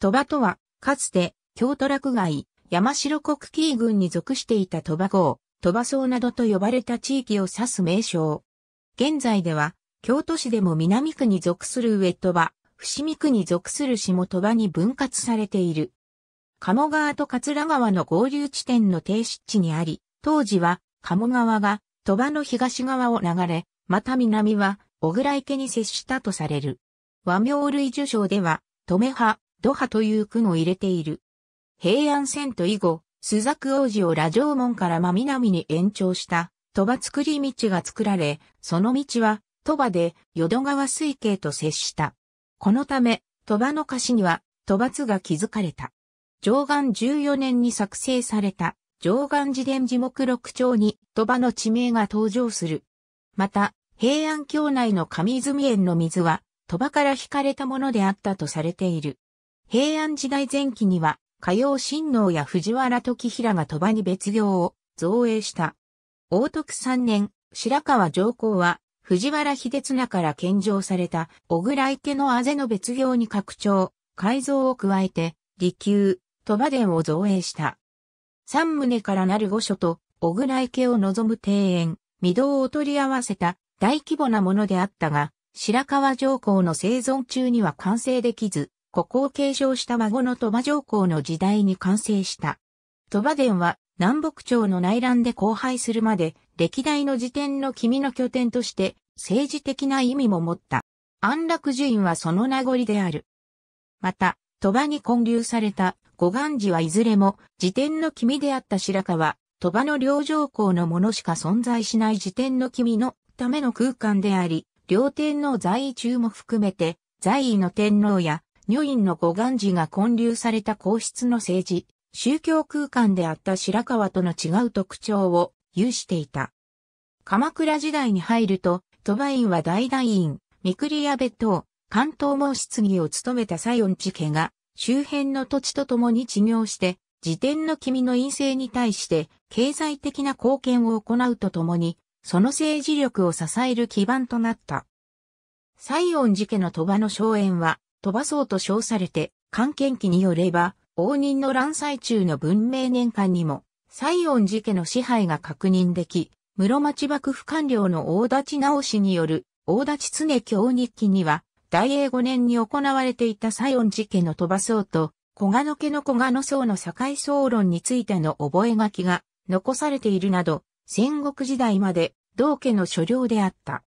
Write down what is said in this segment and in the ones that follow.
鳥羽とは、かつて、京都落外、山城国紀郡に属していた鳥羽郷、鳥羽荘などと呼ばれた地域を指す名称。現在では、京都市でも南区に属する上鳥羽、伏見区に属する下鳥羽に分割されている。鴨川と桂川の合流地点の停止地にあり、当時は鴨川が鳥羽の東側を流れ、また南は小倉池に接したとされる。和名類受賞では、止め派、ドハという句も入れている。平安遷都以後、朱雀王子を羅城門から真南に延長した、鳥羽作り道が作られ、その道は、鳥羽で淀川水系と接した。このため、鳥羽の河岸には、鳥羽津が築かれた。上岸14年に作成された、上岸自伝寺目録帳に、鳥羽の地名が登場する。また、平安京内の上泉園の水は、鳥羽から引かれたものであったとされている。平安時代前期には、火曜新王や藤原時平が鳥羽に別業を造営した。大徳三年、白川上皇は、藤原秀綱から献上された小倉池のあぜの別業に拡張、改造を加えて、利休、鳥羽殿を造営した。三棟からなる御所と、小倉池を望む庭園、御堂を取り合わせた大規模なものであったが、白川上皇の生存中には完成できず、ここを継承した孫の鳥羽上皇の時代に完成した。鳥羽殿は南北朝の内乱で荒廃するまで歴代の辞典の君の拠点として政治的な意味も持った。安楽寺院はその名残である。また、鳥羽に建立された五岩寺はいずれも辞典の君であった白川、鳥羽の両上皇のものしか存在しない辞典の君のための空間であり、両天皇在位中も含めて在位の天皇や女院の護岸寺が建立された皇室の政治、宗教空間であった白川との違う特徴を有していた。鎌倉時代に入ると、鳥羽院は大大院、三栗屋部等、関東毛質議を務めた西園寺家が、周辺の土地とともに治業して、時点の君の陰性に対して経済的な貢献を行うとともに、その政治力を支える基盤となった。西園寺家の鳥羽の荘園は、飛ばそうと称されて、関係記によれば、応仁の乱祭中の文明年間にも、西園寺家の支配が確認でき、室町幕府官僚の大立直しによる、大立常京日記には、大英5年に行われていた西園寺家の飛ばそうと、小賀野家の小賀野僧の境総論についての覚書が残されているなど、戦国時代まで同家の所領であった。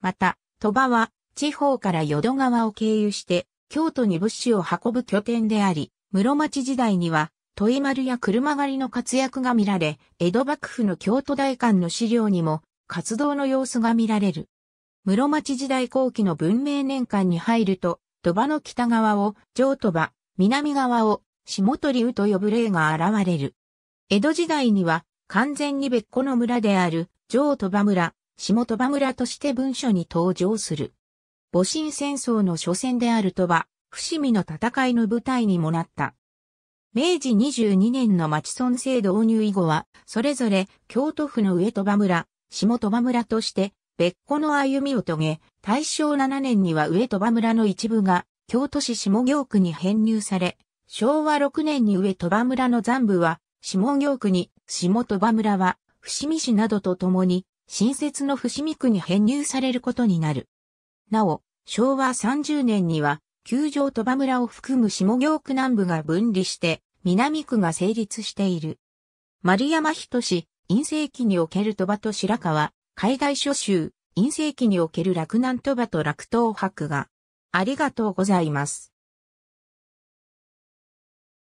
また、鳥羽は地方から淀川を経由して、京都に物資を運ぶ拠点であり、室町時代には、豊丸や車狩りの活躍が見られ、江戸幕府の京都大官の資料にも、活動の様子が見られる。室町時代後期の文明年間に入ると、鳥羽の北側を上鳥羽、南側を下鳥羽と呼ぶ例が現れる。江戸時代には完全に別個の村である上鳥羽村、下鳥羽村として文書に登場する。戊辰戦争の初戦である鳥羽、伏見の戦いの舞台にもなった。明治22年の町村制導入以後は、それぞれ京都府の上鳥羽村、下鳥羽村として、別個の歩みを遂げ、大正7年には上鳥羽村の一部が、京都市下京区に編入され、昭和6年に上鳥羽村の残部は、下京区に、下鳥羽村は、伏見市などとともに、新設の伏見区に編入されることになる。なお、昭和30年には、球場鳥羽村を含む下行区南部が分離して、南区が成立している。丸山人志、陰性期における鳥羽と白川、海外諸州、陰性期における洛南鳥羽と洛東博が、ありがとうございます。